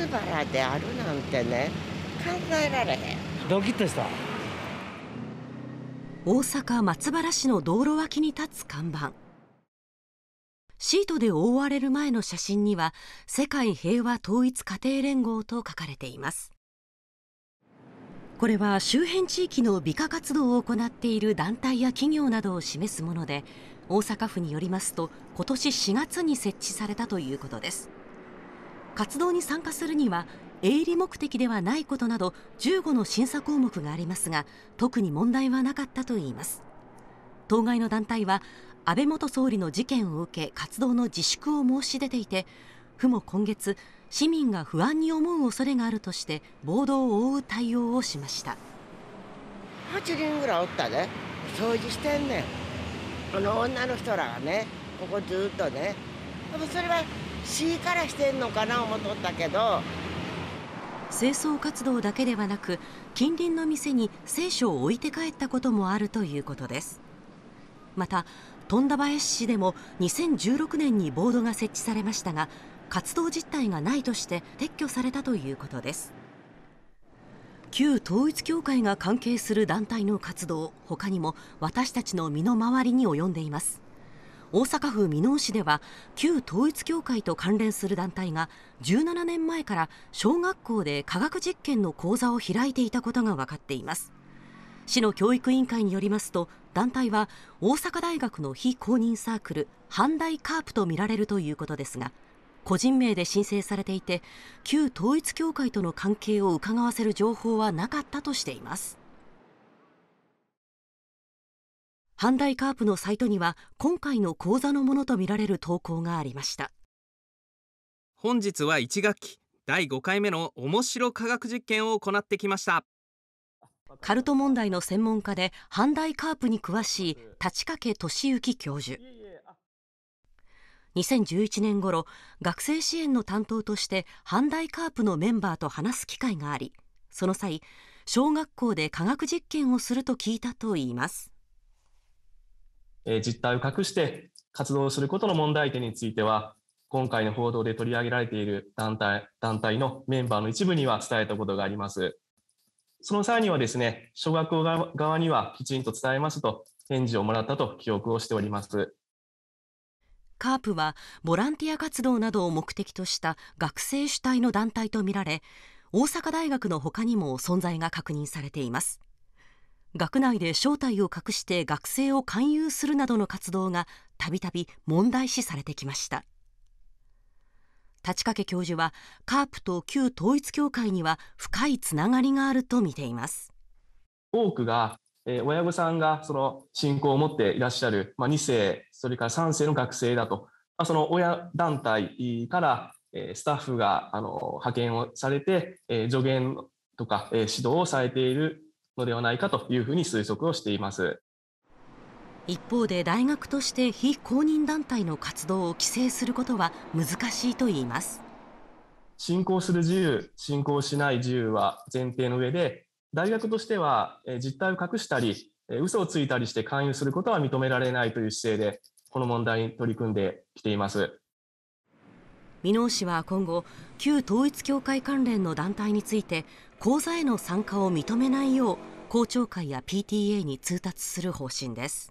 松原であるなんてね考えられへんドキッとした大阪松原市の道路脇に立つ看板シートで覆われる前の写真には世界平和統一家庭連合と書かれていますこれは周辺地域の美化活動を行っている団体や企業などを示すもので大阪府によりますと今年4月に設置されたということです活動に参加するには営利目的ではないことなど15の審査項目がありますが特に問題はなかったといいます当該の団体は安倍元総理の事件を受け活動の自粛を申し出ていて府も今月市民が不安に思う恐れがあるとして暴動を覆う対応をしました8人ぐらいおったね掃除してんねんあの女の人らがねここずっとねそれは C からしてんのかな思っとったけど清掃活動だけではなく近隣の店に聖書を置いて帰ったこともあるということですまた富田林市でも2016年にボードが設置されましたが活動実態がないとして撤去されたということです旧統一教会が関係する団体の活動他にも私たちの身の回りに及んでいます大阪府箕面市では旧統一教会と関連する団体が17年前から小学校で科学実験の講座を開いていたことが分かっています市の教育委員会によりますと団体は大阪大学の非公認サークル阪大カープとみられるということですが個人名で申請されていて旧統一教会との関係をうかがわせる情報はなかったとしていますハンダイカープのサイトには今回の講座のものとみられる投稿がありました本日は1学期第5回目の面白科学実験を行ってきましたカルト問題の専門家でハンダイカープに詳しい立掛俊之教授2011年頃学生支援の担当としてハンダイカープのメンバーと話す機会がありその際小学校で科学実験をすると聞いたといいますえ実態を隠して活動することの問題点については、今回の報道で取り上げられている団体団体のメンバーの一部には伝えたことがあります。その際にはですね、小学校側にはきちんと伝えますと返事をもらったと記憶をしております。カープはボランティア活動などを目的とした学生主体の団体とみられ、大阪大学の他にも存在が確認されています。学内で正体を隠して学生を勧誘するなどの活動がたびたび問題視されてきました立掛教授はカープと旧統一教会には深いつながりがあると見ています多くが、えー、親御さんがその信仰を持っていらっしゃる、まあ、2世それから3世の学生だと、まあ、その親団体からえスタッフがあの派遣をされて、え助言とかえ指導をされているのではないかというふうに推測をしています一方で大学として非公認団体の活動を規制することは難しいといいます信仰する自由信仰しない自由は前提の上で大学としては実態を隠したり嘘をついたりして勧誘することは認められないという姿勢でこの問題に取り組んできています。箕面市は今後旧統一教会関連の団体について講座への参加を認めないよう校長会や PTA に通達する方針です